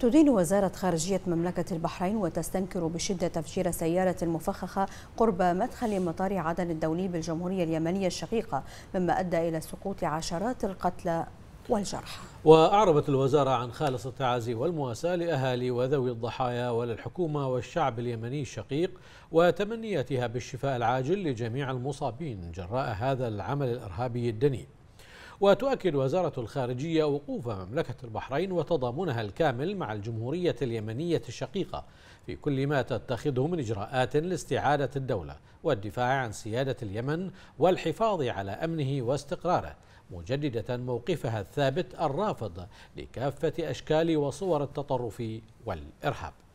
تدين وزارة خارجية مملكة البحرين وتستنكر بشدة تفجير سيارة مفخخة قرب مدخل مطار عدن الدولي بالجمهورية اليمنية الشقيقة مما أدى إلى سقوط عشرات القتلى والجرحى وأعربت الوزارة عن خالص التعازي والمواساة لأهالي وذوي الضحايا وللحكومة والشعب اليمني الشقيق وتمنياتها بالشفاء العاجل لجميع المصابين جراء هذا العمل الإرهابي الدنيء وتؤكد وزارة الخارجية وقوف مملكة البحرين وتضامنها الكامل مع الجمهورية اليمنية الشقيقة في كل ما تتخذه من إجراءات لاستعادة الدولة والدفاع عن سيادة اليمن والحفاظ على أمنه واستقراره مجددة موقفها الثابت الرافض لكافة أشكال وصور التطرف والإرهاب